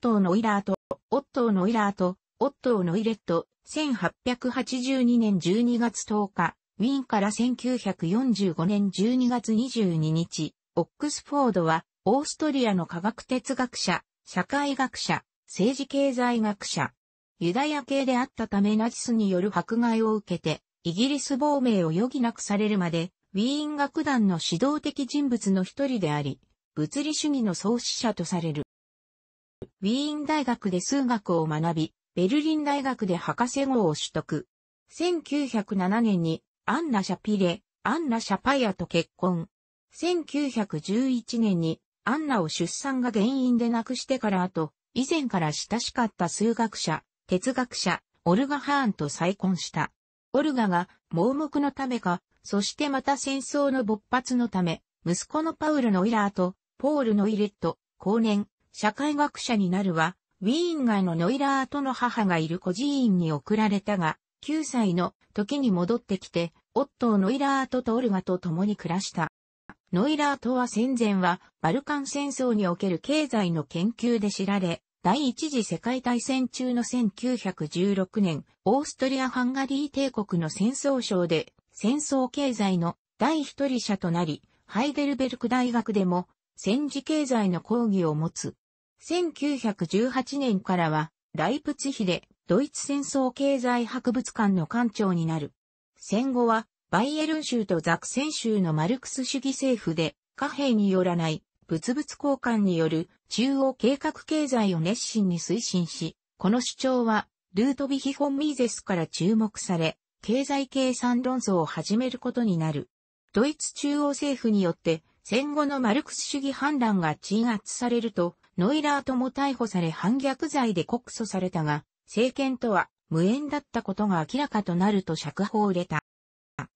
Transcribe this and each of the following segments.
ットー・ノイラーと、オットー・ノイラーと、オットー・ノイレット、1882年12月10日、ウィーンから1945年12月22日、オックスフォードは、オーストリアの科学哲学者、社会学者、政治経済学者、ユダヤ系であったためナチスによる迫害を受けて、イギリス亡命を余儀なくされるまで、ウィーン楽団の指導的人物の一人であり、物理主義の創始者とされる。ウィーン大学で数学を学び、ベルリン大学で博士号を取得。1907年にアンナ・シャピレ、アンナ・シャパイアと結婚。1911年にアンナを出産が原因で亡くしてから後、以前から親しかった数学者、哲学者、オルガ・ハーンと再婚した。オルガが盲目のためか、そしてまた戦争の勃発のため、息子のパウル・ノイラーと、ポール・ノイレット、後年、社会学者になるは、ウィーンガーのノイラーとの母がいる孤児院に送られたが、9歳の時に戻ってきて、夫をノイラートとオルガと共に暮らした。ノイラーとは戦前は、バルカン戦争における経済の研究で知られ、第一次世界大戦中の1916年、オーストリア・ハンガリー帝国の戦争省で、戦争経済の第一人者となり、ハイデルベルク大学でも戦時経済の講義を持つ。1918年からは、ライプツヒで、ドイツ戦争経済博物館の館長になる。戦後は、バイエルン州とザクセン州のマルクス主義政府で、貨幣によらない物々交換による中央計画経済を熱心に推進し、この主張は、ルートビヒ・フォン・ミーゼスから注目され、経済計算論争を始めることになる。ドイツ中央政府によって戦後のマルクス主義判断が鎮圧されると、ノイラーとも逮捕され反逆罪で告訴されたが、政権とは無縁だったことが明らかとなると釈放を入れた。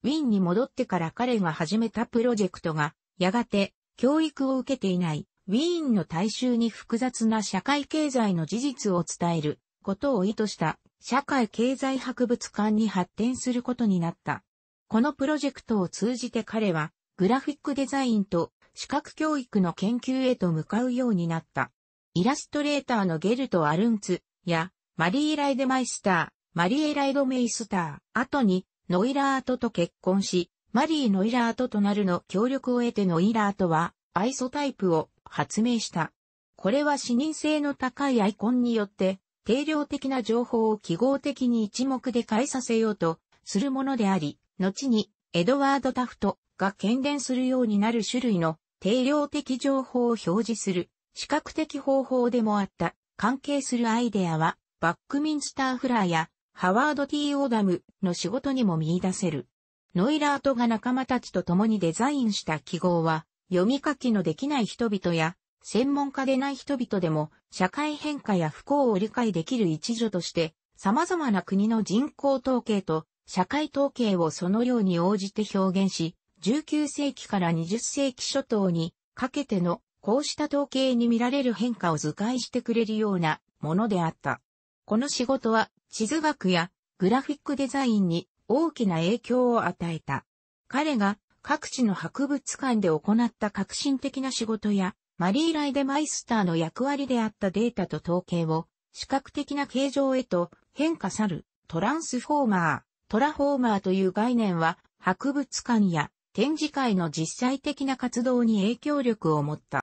ウィンに戻ってから彼が始めたプロジェクトが、やがて教育を受けていないウィーンの大衆に複雑な社会経済の事実を伝えることを意図した社会経済博物館に発展することになった。このプロジェクトを通じて彼はグラフィックデザインと視覚教育の研究へと向かうようになった。イラストレーターのゲルト・アルンツやマリー・ライデマイスター、マリー・ライド・メイスター、後にノイラートと結婚し、マリー・ノイラートとなるの協力を得てノイラートはアイソタイプを発明した。これは視認性の高いアイコンによって定量的な情報を記号的に一目で変えさせようとするものであり、後にエドワード・タフト、が懸伝するようになる種類の定量的情報を表示する視覚的方法でもあった。関係するアイデアは、バックミンスター・フラーやハワード・ T・ オーダムの仕事にも見出せる。ノイラートが仲間たちと共にデザインした記号は、読み書きのできない人々や、専門家でない人々でも、社会変化や不幸を理解できる一助として、様々な国の人口統計と社会統計をそのように応じて表現し、19世紀から20世紀初頭にかけてのこうした統計に見られる変化を図解してくれるようなものであった。この仕事は地図学やグラフィックデザインに大きな影響を与えた。彼が各地の博物館で行った革新的な仕事やマリー・ライデマイスターの役割であったデータと統計を視覚的な形状へと変化さるトランスフォーマー、トラフォーマーという概念は博物館や展示会の実際的な活動に影響力を持った。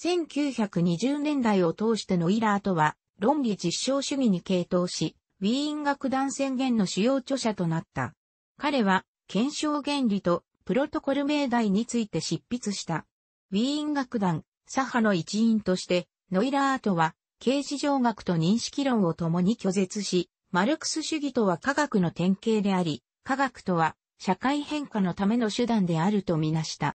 1920年代を通してのイラーとは、論理実証主義に傾倒し、ウィーン学団宣言の主要著者となった。彼は、検証原理とプロトコル命題について執筆した。ウィーン学団、左派の一員として、ノイラーとは、刑事上学と認識論を共に拒絶し、マルクス主義とは科学の典型であり、科学とは社会変化のための手段であるとみなした。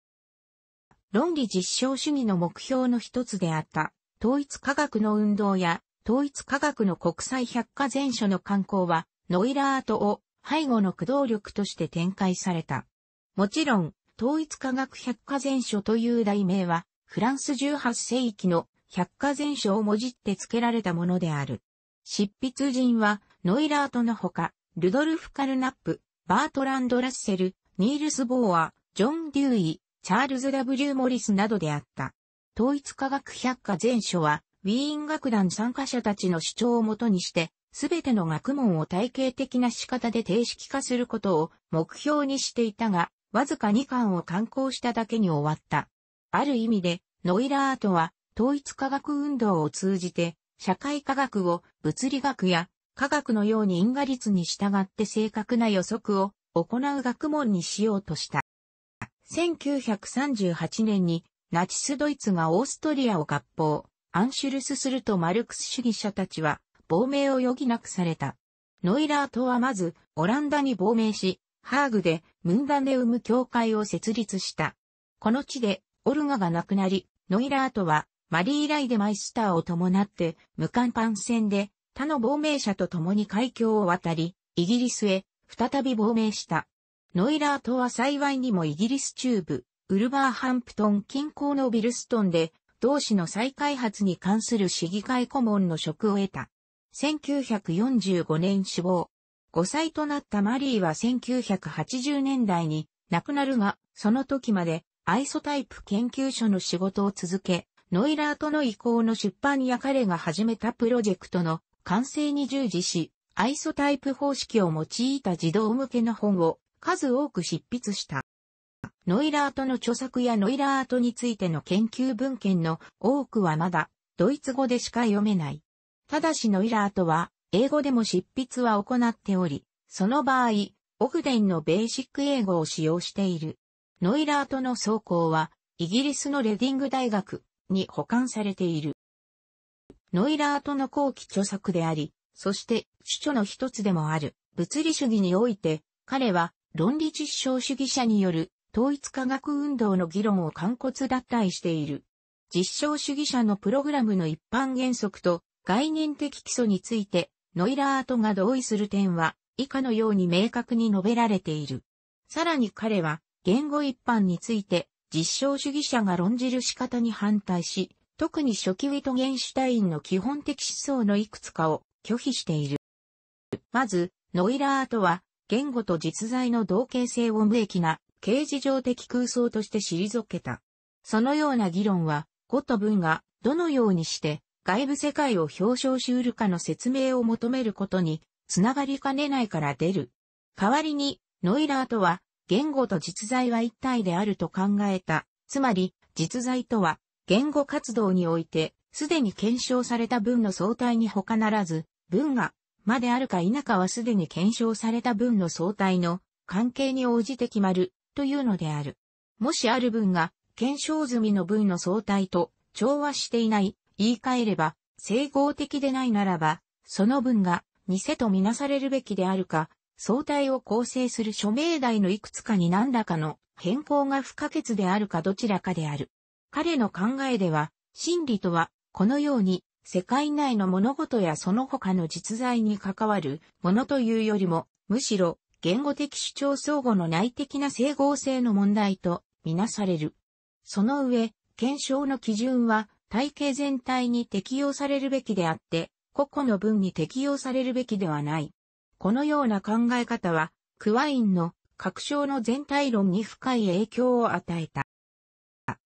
論理実証主義の目標の一つであった、統一科学の運動や、統一科学の国際百科全書の刊行は、ノイラートを背後の駆動力として展開された。もちろん、統一科学百科全書という題名は、フランス18世紀の百科全書をもじって付けられたものである。執筆人は、ノイラートのほか、ルドルフ・カルナップ、バートランド・ラッセル、ニールス・ボーア、ジョン・デューイ、チャールズ・ W・ モリスなどであった。統一科学百科全書は、ウィーン学団参加者たちの主張をもとにして、すべての学問を体系的な仕方で定式化することを目標にしていたが、わずか2巻を刊行しただけに終わった。ある意味で、ノイラートは、統一科学運動を通じて、社会科学を物理学や科学のように因果率に従って正確な予測を行う学問にしようとした。1938年にナチスドイツがオーストリアを合法、アンシュルスするとマルクス主義者たちは亡命を余儀なくされた。ノイラートはまずオランダに亡命し、ハーグでムンダネウム教会を設立した。この地でオルガが亡くなり、ノイラートはマリー・ライデマイスターを伴って無パン戦で他の亡命者と共に海峡を渡り、イギリスへ再び亡命した。ノイラートは幸いにもイギリス中部、ウルバーハンプトン近郊のビルストンで、同市の再開発に関する市議会顧問の職を得た。1945年死亡。5歳となったマリーは1980年代に亡くなるが、その時までアイソタイプ研究所の仕事を続け、ノイラーとの意向の出版や彼が始めたプロジェクトの完成に従事し、アイソタイプ方式を用いた児童向けの本を数多く執筆した。ノイラートの著作やノイラートについての研究文献の多くはまだドイツ語でしか読めない。ただしノイラートは英語でも執筆は行っており、その場合、オフデンのベーシック英語を使用している。ノイラートの走行はイギリスのレディング大学に保管されている。ノイラーとの後期著作であり、そして主著の一つでもある物理主義において、彼は論理実証主義者による統一科学運動の議論を完骨脱退している。実証主義者のプログラムの一般原則と概念的基礎について、ノイラートが同意する点は、以下のように明確に述べられている。さらに彼は、言語一般について、実証主義者が論じる仕方に反対し、特に初期ウィトゲンシュタインの基本的思想のいくつかを拒否している。まず、ノイラーとは、言語と実在の同型性を無益な、形事上的空想として退けた。そのような議論は、語と文が、どのようにして、外部世界を表彰しうるかの説明を求めることに、つながりかねないから出る。代わりに、ノイラーとは、言語と実在は一体であると考えた。つまり、実在とは、言語活動において、すでに検証された文の相対に他ならず、文が、まであるか否かはすでに検証された文の相対の関係に応じて決まる、というのである。もしある文が、検証済みの文の相対と調和していない、言い換えれば、整合的でないならば、その文が、偽とみなされるべきであるか、相対を構成する署名題のいくつかに何らかの変更が不可欠であるかどちらかである。彼の考えでは、真理とは、このように、世界内の物事やその他の実在に関わるものというよりも、むしろ、言語的主張相互の内的な整合性の問題とみなされる。その上、検証の基準は体系全体に適用されるべきであって、個々の文に適用されるべきではない。このような考え方は、クワインの確証の全体論に深い影響を与えた。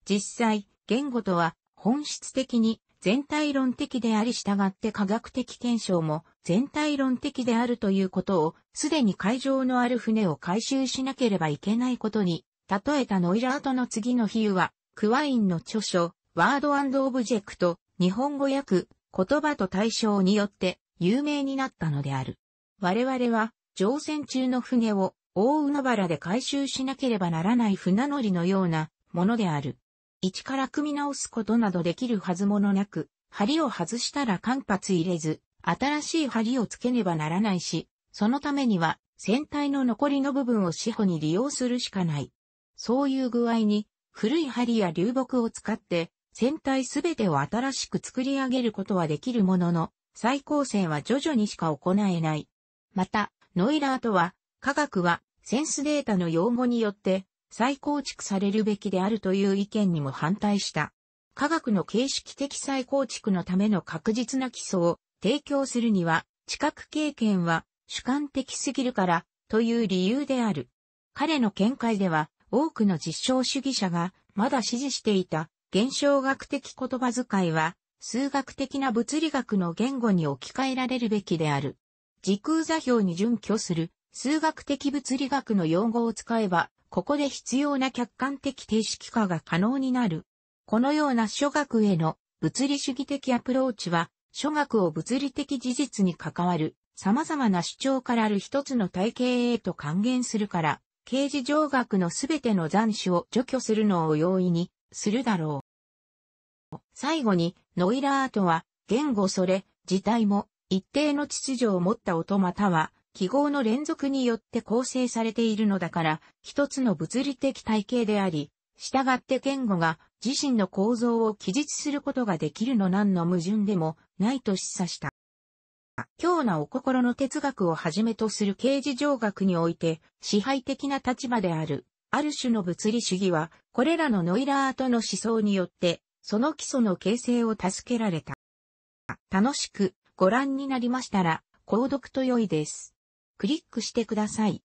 実際、言語とは本質的に全体論的であり従って科学的検証も全体論的であるということを、すでに海上のある船を回収しなければいけないことに、例えたノイラートの次の比喩は、クワインの著書、ワードオブジェクト、日本語訳、言葉と対象によって有名になったのである。我々は、乗船中の船を大海原で回収しなければならない船乗りのようなものである。一から組み直すことなどできるはずものなく、針を外したら間髪入れず、新しい針をつけねばならないし、そのためには、船体の残りの部分を四歩に利用するしかない。そういう具合に、古い針や流木を使って、船体すべてを新しく作り上げることはできるものの、再構成は徐々にしか行えない。また、ノイラーとは、科学は、センスデータの用語によって、再構築されるべきであるという意見にも反対した。科学の形式的再構築のための確実な基礎を提供するには、知覚経験は主観的すぎるから、という理由である。彼の見解では、多くの実証主義者がまだ支持していた現象学的言葉遣いは、数学的な物理学の言語に置き換えられるべきである。時空座標に準拠する数学的物理学の用語を使えば、ここで必要な客観的定式化が可能になる。このような諸学への物理主義的アプローチは、諸学を物理的事実に関わる様々な主張からある一つの体系へと還元するから、形事上学のすべての残種を除去するのを容易にするだろう。最後に、ノイラートは、言語それ、自体も、一定の秩序を持った音または、記号の連続によって構成されているのだから、一つの物理的体系であり、従って言語が自身の構造を記述することができるの何の矛盾でもないと示唆した。今日なお心の哲学をはじめとする刑事上学において支配的な立場である、ある種の物理主義は、これらのノイラーとの思想によって、その基礎の形成を助けられた。楽しくご覧になりましたら、購読と良いです。クリックしてください。